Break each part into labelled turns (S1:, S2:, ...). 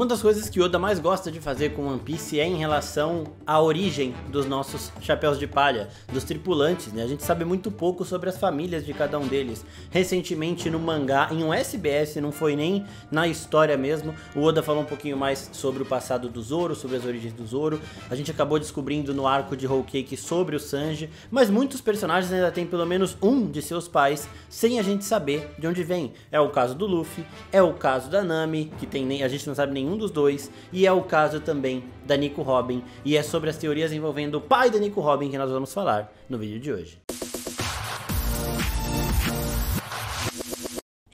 S1: Uma das coisas que Oda mais gosta de fazer com One Piece é em relação à origem dos nossos chapéus de palha, dos tripulantes, né? A gente sabe muito pouco sobre as famílias de cada um deles. Recentemente no mangá, em um SBS, não foi nem na história mesmo, o Oda falou um pouquinho mais sobre o passado do Zoro, sobre as origens do Zoro. A gente acabou descobrindo no arco de Whole Cake sobre o Sanji, mas muitos personagens ainda têm pelo menos um de seus pais sem a gente saber de onde vem. É o caso do Luffy, é o caso da Nami, que tem nem a gente não sabe nem nenhum dos dois, e é o caso também da Nico Robin, e é sobre as teorias envolvendo o pai da Nico Robin que nós vamos falar no vídeo de hoje.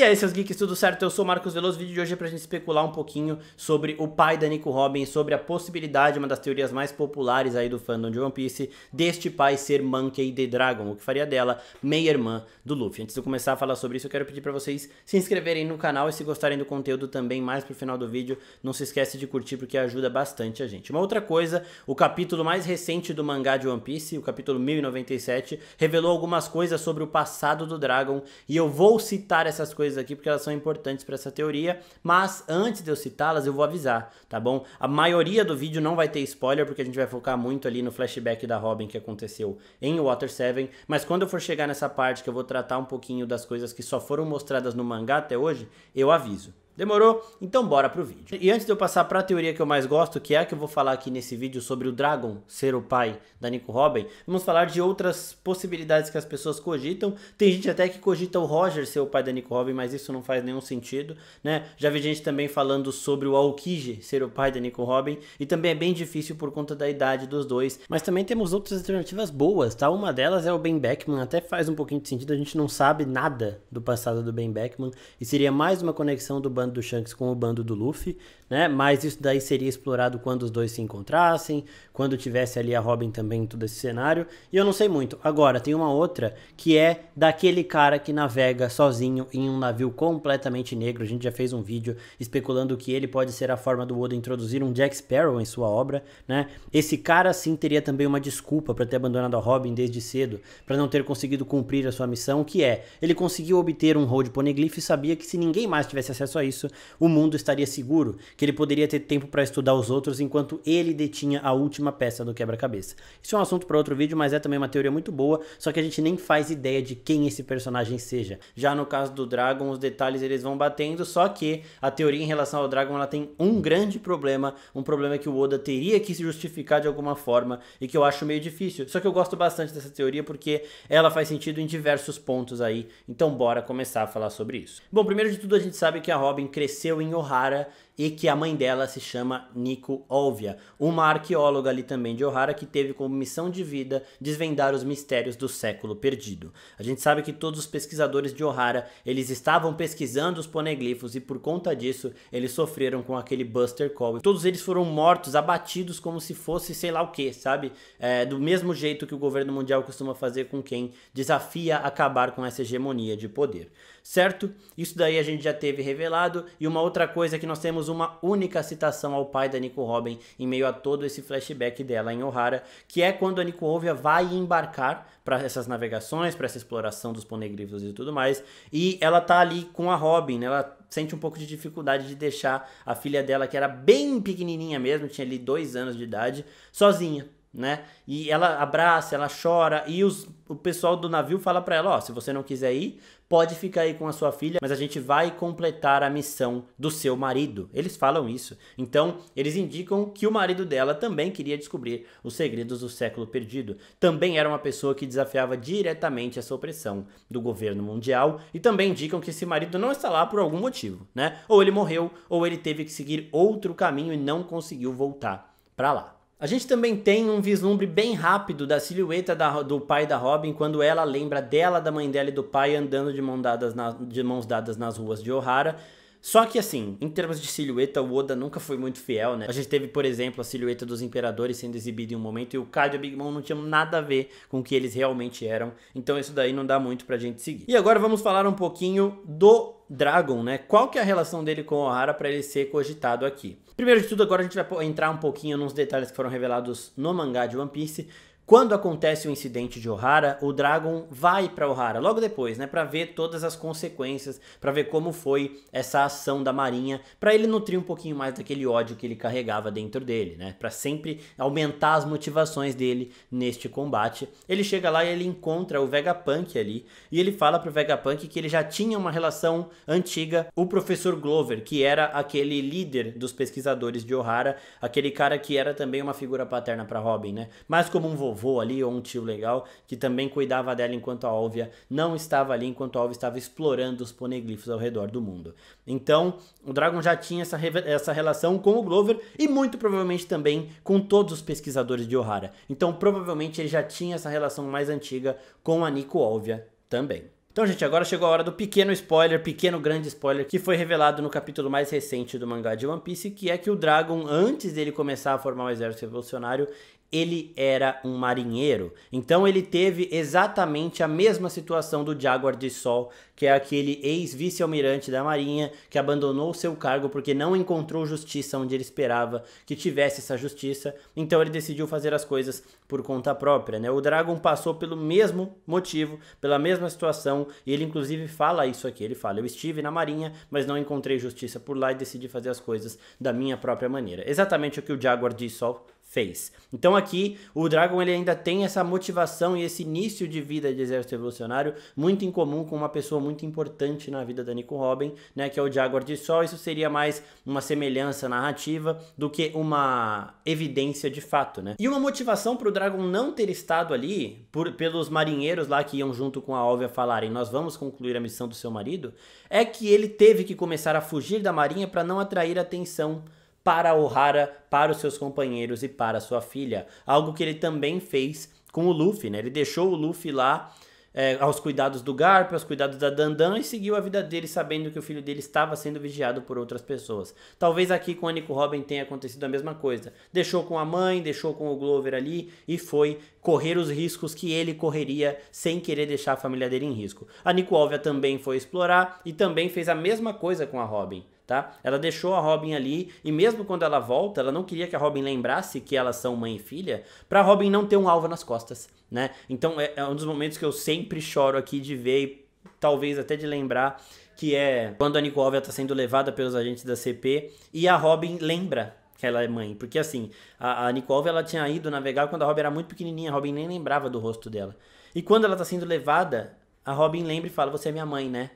S1: E aí, seus geeks, tudo certo? Eu sou o Marcos Veloso. O vídeo de hoje é pra gente especular um pouquinho sobre o pai da Nico Robin, sobre a possibilidade, uma das teorias mais populares aí do fandom de One Piece, deste pai ser Monkey the Dragon, o que faria dela meia-irmã do Luffy. Antes de eu começar a falar sobre isso, eu quero pedir para vocês se inscreverem no canal e se gostarem do conteúdo também, mais pro final do vídeo, não se esquece de curtir porque ajuda bastante a gente. Uma outra coisa, o capítulo mais recente do mangá de One Piece, o capítulo 1097, revelou algumas coisas sobre o passado do Dragon e eu vou citar essas coisas coisas aqui porque elas são importantes para essa teoria, mas antes de eu citá-las, eu vou avisar, tá bom? A maioria do vídeo não vai ter spoiler porque a gente vai focar muito ali no flashback da Robin que aconteceu em Water 7, mas quando eu for chegar nessa parte que eu vou tratar um pouquinho das coisas que só foram mostradas no mangá até hoje, eu aviso. Demorou? Então bora pro vídeo. E antes de eu passar para a teoria que eu mais gosto, que é a que eu vou falar aqui nesse vídeo sobre o Dragon ser o pai da Nico Robin, vamos falar de outras possibilidades que as pessoas cogitam. Tem gente até que cogita o Roger ser o pai da Nico Robin, mas isso não faz nenhum sentido, né? Já vi gente também falando sobre o Aokiji ser o pai da Nico Robin, e também é bem difícil por conta da idade dos dois. Mas também temos outras alternativas boas, tá? Uma delas é o Ben Beckman, até faz um pouquinho de sentido, a gente não sabe nada do passado do Ben Beckman, e seria mais uma conexão do bando bando do Shanks com o bando do Luffy, né? Mas isso daí seria explorado quando os dois se encontrassem, quando tivesse ali a Robin também em todo esse cenário. E eu não sei muito. Agora, tem uma outra que é daquele cara que navega sozinho em um navio completamente negro. A gente já fez um vídeo especulando que ele pode ser a forma do Oda introduzir um Jack Sparrow em sua obra, né? Esse cara sim teria também uma desculpa para ter abandonado a Robin desde cedo, para não ter conseguido cumprir a sua missão, que é ele conseguiu obter um Road Poneglyph e sabia que se ninguém mais tivesse acesso a isso, isso, o mundo estaria seguro, que ele poderia ter tempo para estudar os outros enquanto ele detinha a última peça do quebra-cabeça. Isso é um assunto para outro vídeo, mas é também uma teoria muito boa, só que a gente nem faz ideia de quem esse personagem seja. Já no caso do Dragon, os detalhes eles vão batendo, só que a teoria em relação ao Dragon ela tem um grande problema, um problema que o Oda teria que se justificar de alguma forma e que eu acho meio difícil. Só que eu gosto bastante dessa teoria porque ela faz sentido em diversos pontos aí. Então bora começar a falar sobre isso. Bom, primeiro de tudo a gente sabe que a Robin Robin cresceu em O'Hara e que a mãe dela se chama Nico Olvia, uma arqueóloga ali também de O'Hara que teve como missão de vida desvendar os mistérios do século perdido. A gente sabe que todos os pesquisadores de O'Hara, eles estavam pesquisando os poneglifos e por conta disso, eles sofreram com aquele Buster Call. Todos eles foram mortos, abatidos como se fosse sei lá o que, sabe? É, do mesmo jeito que o governo mundial costuma fazer com quem desafia acabar com essa hegemonia de poder certo? Isso daí a gente já teve revelado. E uma outra coisa é que nós temos uma única citação ao pai da Nico Robin em meio a todo esse flashback dela em O'Hara, que é quando a Nico Ovia vai embarcar para essas navegações, para essa exploração dos ponegrivos e tudo mais. E ela tá ali com a Robin, né? ela sente um pouco de dificuldade de deixar a filha dela, que era bem pequenininha mesmo, tinha ali dois anos de idade, sozinha né? E ela abraça, ela chora e os, o pessoal do navio fala para ela, ó, oh, se você não quiser ir, pode ficar aí com a sua filha, mas a gente vai completar a missão do seu marido. Eles falam isso. Então, eles indicam que o marido dela também queria descobrir os segredos do século perdido. Também era uma pessoa que desafiava diretamente essa opressão do governo mundial e também indicam que esse marido não está lá por algum motivo, né? Ou ele morreu, ou ele teve que seguir outro caminho e não conseguiu voltar para lá. A gente também tem um vislumbre bem rápido da silhueta da, do pai da Robin quando ela lembra dela, da mãe dela e do pai andando de, mão dadas na, de mãos dadas nas ruas de O'Hara. Só que assim, em termos de silhueta, o Oda nunca foi muito fiel, né? A gente teve, por exemplo, a silhueta dos imperadores sendo exibida em um momento e o Kaido e o Big Mom não tinham nada a ver com o que eles realmente eram. Então isso daí não dá muito pra gente seguir. E agora vamos falar um pouquinho do Dragon, né? Qual que é a relação dele com o O'Hara para ele ser cogitado aqui? Primeiro de tudo, agora a gente vai entrar um pouquinho nos detalhes que foram revelados no mangá de One Piece. Quando acontece o incidente de O'Hara, o Dragon vai para O'Hara logo depois, né, para ver todas as consequências, para ver como foi essa ação da Marinha, para ele nutrir um pouquinho mais daquele ódio que ele carregava dentro dele, né, para sempre aumentar as motivações dele neste combate. Ele chega lá e ele encontra o Vegapunk ali, e ele fala pro Vegapunk que ele já tinha uma relação antiga, o professor Glover, que era aquele líder dos pesquisadores de O'Hara, aquele cara que era também uma figura paterna para Robin, né? Mas como um vovô avô ali ou um tio legal que também cuidava dela enquanto a Olvia não estava ali, enquanto a Olvia estava explorando os poneglyphs ao redor do mundo. Então, o Dragon já tinha essa, essa relação com o Glover e muito provavelmente também com todos os pesquisadores de O'Hara. Então, provavelmente ele já tinha essa relação mais antiga com a Nico Olvia também. Então, gente, agora chegou a hora do pequeno spoiler, pequeno grande spoiler, que foi revelado no capítulo mais recente do mangá de One Piece, que é que o Dragon, antes dele começar a formar o um exército revolucionário, ele era um marinheiro. Então ele teve exatamente a mesma situação do Jaguar de Sol, que é aquele ex-vice-almirante da Marinha que abandonou seu cargo porque não encontrou justiça onde ele esperava que tivesse essa justiça. Então ele decidiu fazer as coisas por conta própria, né? O Dragon passou pelo mesmo motivo, pela mesma situação, e ele inclusive fala isso aqui, ele fala: "Eu estive na Marinha, mas não encontrei justiça por lá e decidi fazer as coisas da minha própria maneira". Exatamente o que o Jaguar de Sol fez. Então aqui o Dragon ele ainda tem essa motivação e esse início de vida de exército revolucionário muito em comum com uma pessoa muito importante na vida da Nico Robin, né, que é o Jaguar de Sol. Isso seria mais uma semelhança narrativa do que uma evidência de fato, né? E uma motivação para o Dragon não ter estado ali por, pelos marinheiros lá que iam junto com a Olvia falarem: "Nós vamos concluir a missão do seu marido", é que ele teve que começar a fugir da marinha para não atrair atenção para Ohara, para os seus companheiros e para sua filha. Algo que ele também fez com o Luffy, né? Ele deixou o Luffy lá é, aos cuidados do Garp, aos cuidados da Dandan e seguiu a vida dele sabendo que o filho dele estava sendo vigiado por outras pessoas. Talvez aqui com a Nico Robin tenha acontecido a mesma coisa. Deixou com a mãe, deixou com o Glover ali e foi correr os riscos que ele correria sem querer deixar a família dele em risco. A Nico Alvia também foi explorar e também fez a mesma coisa com a Robin tá? Ela deixou a Robin ali e mesmo quando ela volta, ela não queria que a Robin lembrasse que elas são mãe e filha, para Robin não ter um alvo nas costas, né? Então é, é, um dos momentos que eu sempre choro aqui de ver, e talvez até de lembrar que é quando a Nicole está sendo levada pelos agentes da CP e a Robin lembra que ela é mãe. Porque assim, a, a Nicole ela tinha ido navegar quando a Robin era muito pequenininha, a Robin nem lembrava do rosto dela. E quando ela está sendo levada, a Robin lembra e fala: Você é minha mãe, né?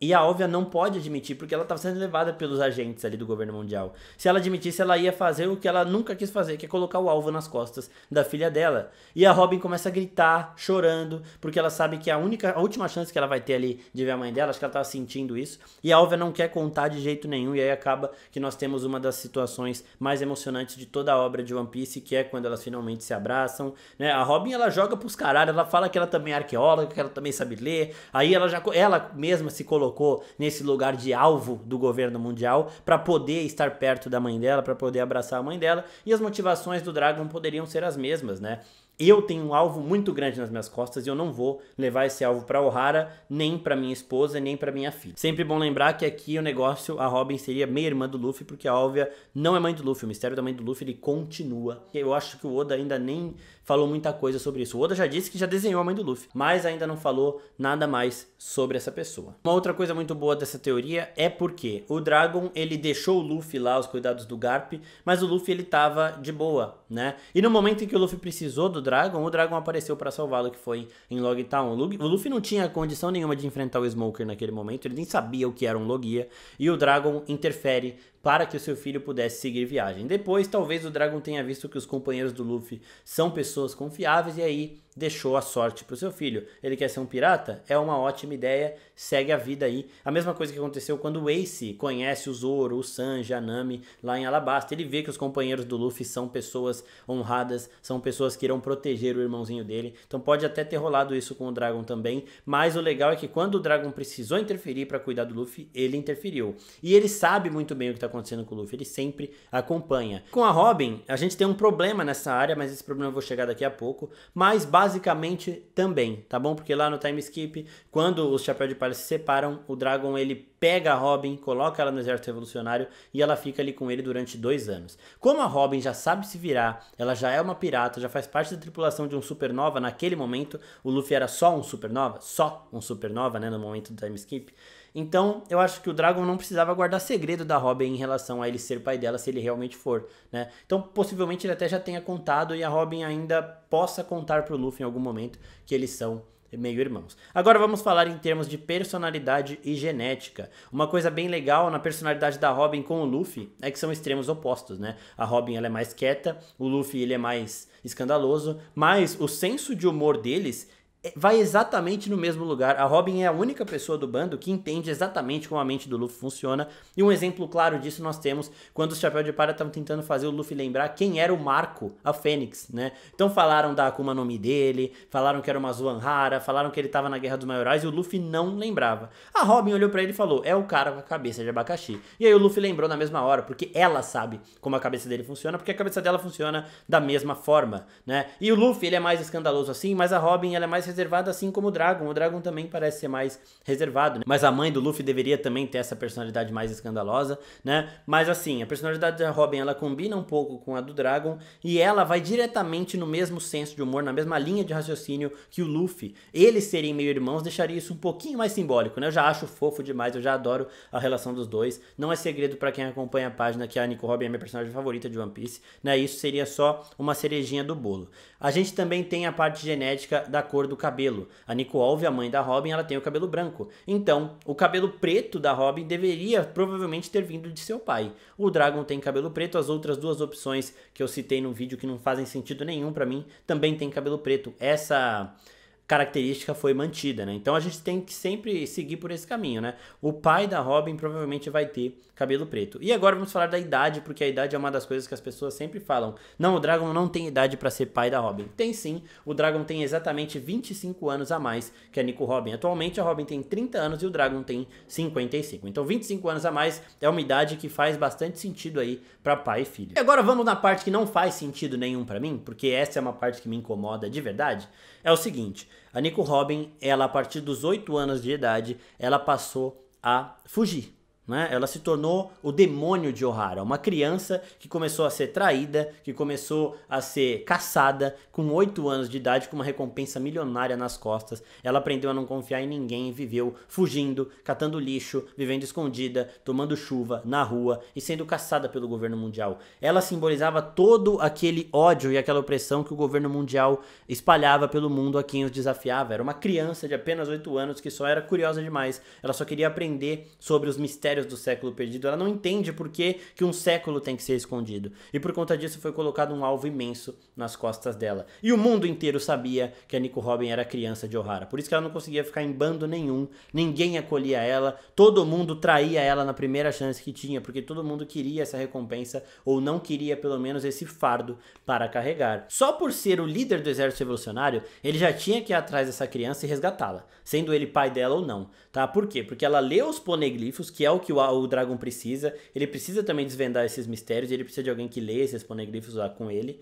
S1: E a Óbvia não pode admitir, porque ela estava sendo levada pelos agentes ali do governo mundial. Se ela admitisse, ela ia fazer o que ela nunca quis fazer, que é colocar o alvo nas costas da filha dela. E a Robin começa a gritar, chorando, porque ela sabe que a única, a última chance que ela vai ter ali de ver a mãe dela, acho que ela estava sentindo isso. E a Óbvia não quer contar de jeito nenhum, e aí acaba que nós temos uma das situações mais emocionantes de toda a obra de One Piece, que é quando elas finalmente se abraçam. Né? A Robin, ela joga pros caralhos, ela fala que ela também é arqueóloga, que ela também sabe ler. Aí ela já, ela mesma se colocou colocou nesse lugar de alvo do governo mundial para poder estar perto da mãe dela, para poder abraçar a mãe dela. E as motivações do Dragon poderiam ser as mesmas, né? eu tenho um alvo muito grande nas minhas costas e eu não vou levar esse alvo para Ohara, nem para minha esposa, nem para minha filha. Sempre bom lembrar que aqui o negócio, a Robin seria meia-irmã do Luffy, porque a Alvia não é mãe do Luffy, o mistério da mãe do Luffy ele continua. Eu acho que o Oda ainda nem falou muita coisa sobre isso. O Oda já disse que já desenhou a mãe do Luffy, mas ainda não falou nada mais sobre essa pessoa. Uma outra coisa muito boa dessa teoria é porque o Dragon, ele deixou o Luffy lá, os cuidados do Garp, mas o Luffy ele tava de boa, né? E no momento em que o Luffy precisou do Dragon, o Dragon apareceu para salvá-lo, que foi em Log Town. O Luffy não tinha condição nenhuma de enfrentar o Smoker naquele momento, ele nem sabia o que era um Logia, e o Dragon interfere para que o seu filho pudesse seguir viagem. Depois, talvez o Dragon tenha visto que os companheiros do Luffy são pessoas confiáveis e aí deixou a sorte pro seu filho. Ele quer ser um pirata? É uma ótima ideia, segue a vida aí. A mesma coisa que aconteceu quando o Ace conhece o Zoro, o Sanji, a Nami lá em Alabasta. Ele vê que os companheiros do Luffy são pessoas honradas, são pessoas que irão proteger o irmãozinho dele. Então pode até ter rolado isso com o Dragon também, mas o legal é que quando o Dragon precisou interferir para cuidar do Luffy, ele interferiu. E ele sabe muito bem o que está acontecendo com o Luffy, ele sempre acompanha. Com a Robin, a gente tem um problema nessa área, mas esse problema eu vou chegar daqui a pouco, mas basicamente basicamente também, tá bom? Porque lá no time skip, quando os chapéus de palha se separam, o Dragon ele pega a Robin, coloca ela no exército revolucionário e ela fica ali com ele durante dois anos. Como a Robin já sabe se virar, ela já é uma pirata, já faz parte da tripulação de um supernova naquele momento, o Luffy era só um supernova, só um supernova, né, no momento do time skip. Então, eu acho que o Dragon não precisava guardar segredo da Robin em relação a ele ser pai dela, se ele realmente for, né? Então, possivelmente ele até já tenha contado e a Robin ainda possa contar pro Luffy em algum momento que eles são meio irmãos. Agora vamos falar em termos de personalidade e genética. Uma coisa bem legal na personalidade da Robin com o Luffy é que são extremos opostos, né? A Robin ela é mais quieta, o Luffy ele é mais escandaloso, mas o senso de humor deles é, vai exatamente no mesmo lugar. A Robin é a única pessoa do bando que entende exatamente como a mente do Luffy funciona. E um exemplo claro disso nós temos quando os Chapéu de Palha estavam tentando fazer o Luffy lembrar quem era o Marco, a Fênix, né? Então falaram da Akuma nome dele, falaram que era uma rara falaram que ele estava na Guerra dos Maiorais e o Luffy não lembrava. A Robin olhou para ele e falou: "É o cara com a cabeça de abacaxi". E aí o Luffy lembrou na mesma hora, porque ela sabe como a cabeça dele funciona, porque a cabeça dela funciona da mesma forma, né? E o Luffy, ele é mais escandaloso assim, mas a Robin ela é mais reservado, assim como o Dragon. O Dragon também parece ser mais reservado, né? mas a mãe do Luffy deveria também ter essa personalidade mais escandalosa, né? Mas assim, a personalidade da Robin ela combina um pouco com a do Dragon e ela vai diretamente no mesmo senso de humor, na mesma linha de raciocínio que o Luffy. Eles serem meio irmãos deixaria isso um pouquinho mais simbólico, né? Eu já acho fofo demais, eu já adoro a relação dos dois. Não é segredo para quem acompanha a página que a Nico Robin é minha personagem favorita de One Piece, né? Isso seria só uma cerejinha do bolo. A gente também tem a parte genética da cor do cabelo. A Nico Alve, a mãe da Robin, ela tem o cabelo branco. Então, o cabelo preto da Robin deveria provavelmente ter vindo de seu pai. O Dragon tem cabelo preto, as outras duas opções que eu citei no vídeo que não fazem sentido nenhum para mim também tem cabelo preto. Essa característica foi mantida, né? Então a gente tem que sempre seguir por esse caminho, né? O pai da Robin provavelmente vai ter cabelo preto. E agora vamos falar da idade, porque a idade é uma das coisas que as pessoas sempre falam. Não, o Dragon não tem idade para ser pai da Robin. Tem sim, o Dragon tem exatamente 25 anos a mais que a Nico Robin. Atualmente a Robin tem 30 anos e o Dragon tem 55. Então 25 anos a mais é uma idade que faz bastante sentido aí para pai e filho. E agora vamos na parte que não faz sentido nenhum para mim, porque essa é uma parte que me incomoda de verdade. É o seguinte, a Nico Robin, ela a partir dos 8 anos de idade, ela passou a fugir. Né? Ela se tornou o demônio de O'Hara, uma criança que começou a ser traída, que começou a ser caçada com 8 anos de idade com uma recompensa milionária nas costas. Ela aprendeu a não confiar em ninguém, viveu fugindo, catando lixo, vivendo escondida, tomando chuva na rua e sendo caçada pelo governo mundial. Ela simbolizava todo aquele ódio e aquela opressão que o governo mundial espalhava pelo mundo a quem os desafiava. Era uma criança de apenas 8 anos que só era curiosa demais. Ela só queria aprender sobre os mistérios mistérios do século perdido, ela não entende por que, que um século tem que ser escondido. E por conta disso foi colocado um alvo imenso nas costas dela. E o mundo inteiro sabia que a Nico Robin era criança de O'Hara. Por isso que ela não conseguia ficar em bando nenhum, ninguém acolhia ela, todo mundo traía ela na primeira chance que tinha, porque todo mundo queria essa recompensa ou não queria pelo menos esse fardo para carregar. Só por ser o líder do exército revolucionário, ele já tinha que ir atrás dessa criança e resgatá-la, sendo ele pai dela ou não, tá? Por quê? Porque ela leu os poneglifos, que é o que que o, o dragão precisa. Ele precisa também desvendar esses mistérios, ele precisa de alguém que leia esses poneglyphs lá com ele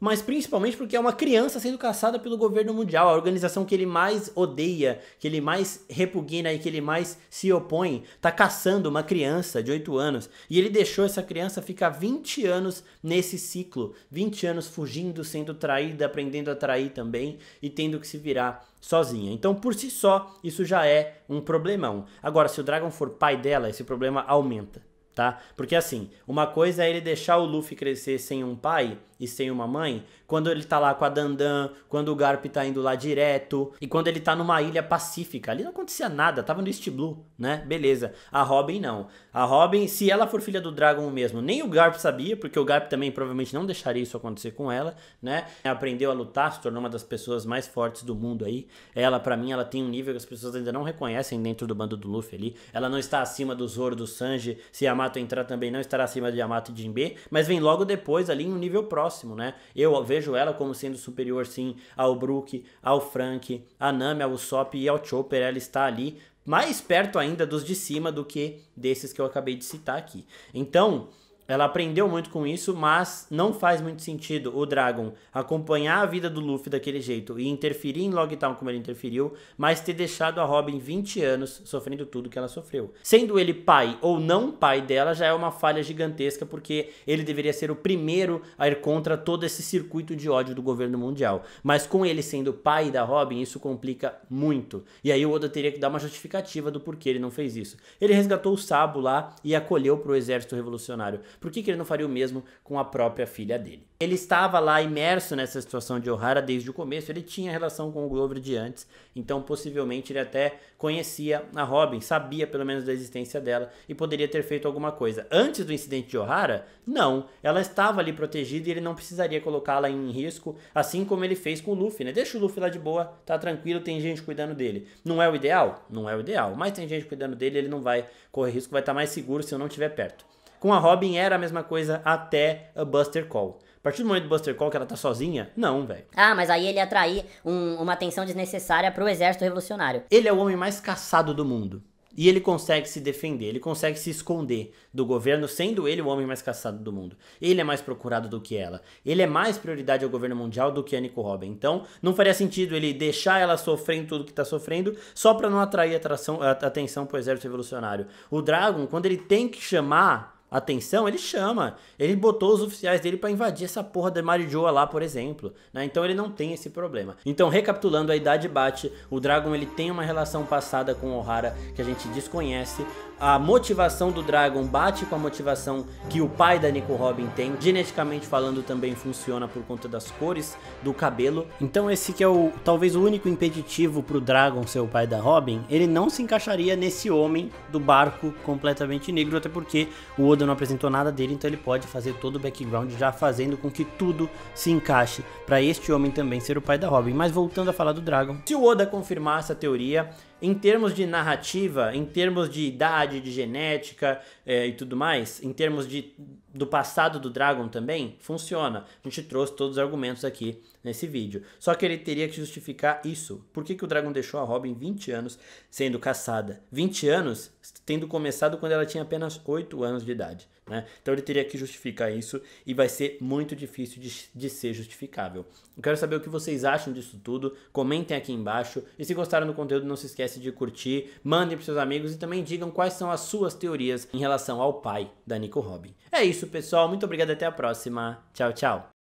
S1: mas principalmente porque é uma criança sendo caçada pelo governo mundial, a organização que ele mais odeia, que ele mais repugna e que ele mais se opõe, está caçando uma criança de 8 anos. E ele deixou essa criança ficar 20 anos nesse ciclo, 20 anos fugindo, sendo traída, aprendendo a trair também e tendo que se virar sozinha. Então, por si só, isso já é um problemão. Agora, se o Dragon for pai dela, esse problema aumenta, tá? Porque assim, uma coisa é ele deixar o Luffy crescer sem um pai, e sem uma mãe, quando ele tá lá com a Dandan, quando o Garp tá indo lá direto, e quando ele tá numa ilha pacífica, ali não acontecia nada, tava no East Blue, né? Beleza. A Robin não. A Robin, se ela for filha do Dragon mesmo, nem o Garp sabia, porque o Garp também provavelmente não deixaria isso acontecer com ela, né? Aprendeu a lutar, se tornou uma das pessoas mais fortes do mundo aí. Ela, para mim, ela tem um nível que as pessoas ainda não reconhecem dentro do bando do Luffy ali. Ela não está acima do Zoro, do Sanji, se Yamato entrar também não estará acima de Yamato e Jinbe, mas vem logo depois ali em um nível próximo próximo, né? Eu vejo ela como sendo superior, sim, ao Brook, ao Frank, a Nami, ao Sop e ao Chopper. Ela está ali mais perto ainda dos de cima do que desses que eu acabei de citar aqui. Então, ela aprendeu muito com isso, mas não faz muito sentido o Dragon acompanhar a vida do Luffy daquele jeito e interferir em Logtown como ele interferiu, mas ter deixado a Robin 20 anos sofrendo tudo que ela sofreu. Sendo ele pai ou não pai dela, já é uma falha gigantesca porque ele deveria ser o primeiro a ir contra todo esse circuito de ódio do governo mundial. Mas com ele sendo pai da Robin, isso complica muito. E aí o Oda teria que dar uma justificativa do porquê ele não fez isso. Ele resgatou o Sabo lá e acolheu para o exército revolucionário por que, que ele não faria o mesmo com a própria filha dele? Ele estava lá imerso nessa situação de O'Hara desde o começo, ele tinha relação com o Glover de antes, então possivelmente ele até conhecia a Robin, sabia pelo menos da existência dela e poderia ter feito alguma coisa. Antes do incidente de O'Hara, não, ela estava ali protegida e ele não precisaria colocá-la em risco, assim como ele fez com o Luffy, né? Deixa o Luffy lá de boa, tá tranquilo, tem gente cuidando dele. Não é o ideal? Não é o ideal, mas tem gente cuidando dele, ele não vai correr risco, vai estar tá mais seguro se eu não estiver perto. Com a Robin era a mesma coisa até a Buster Call. A partir do momento do Buster Call que ela tá sozinha, não, velho. Ah, mas aí ele ia atrair um, uma atenção desnecessária pro exército revolucionário. Ele é o homem mais caçado do mundo. E ele consegue se defender, ele consegue se esconder do governo, sendo ele o homem mais caçado do mundo. Ele é mais procurado do que ela. Ele é mais prioridade ao governo mundial do que a Nico Robin. Então, não faria sentido ele deixar ela sofrendo tudo que tá sofrendo só para não atrair atração, a atenção pro exército revolucionário. O Dragon, quando ele tem que chamar atenção, ele chama. Ele botou os oficiais dele para invadir essa porra da Marijoa lá, por exemplo. Né? Então ele não tem esse problema. Então, recapitulando, a idade bate. O Dragon ele tem uma relação passada com O'Hara que a gente desconhece a motivação do Dragon bate com a motivação que o pai da Nico Robin tem. Geneticamente falando também funciona por conta das cores do cabelo. Então esse que é o talvez o único impeditivo pro Dragon ser o pai da Robin, ele não se encaixaria nesse homem do barco completamente negro, até porque o Oda não apresentou nada dele, então ele pode fazer todo o background já fazendo com que tudo se encaixe para este homem também ser o pai da Robin. Mas voltando a falar do Dragon, se o Oda confirmar essa teoria, em termos de narrativa, em termos de idade, de genética é, e tudo mais, em termos de, do passado do Dragon também, funciona. A gente trouxe todos os argumentos aqui nesse vídeo. Só que ele teria que justificar isso. Por que, que o Dragon deixou a Robin 20 anos sendo caçada? 20 anos tendo começado quando ela tinha apenas 8 anos de idade. Né? Então ele teria que justificar isso e vai ser muito difícil de, de, ser justificável. Eu quero saber o que vocês acham disso tudo, comentem aqui embaixo e se gostaram do conteúdo não se esquece de curtir, mandem para seus amigos e também digam quais são as suas teorias em relação ao pai da Nico Robin. É isso pessoal, muito obrigado até a próxima, tchau tchau.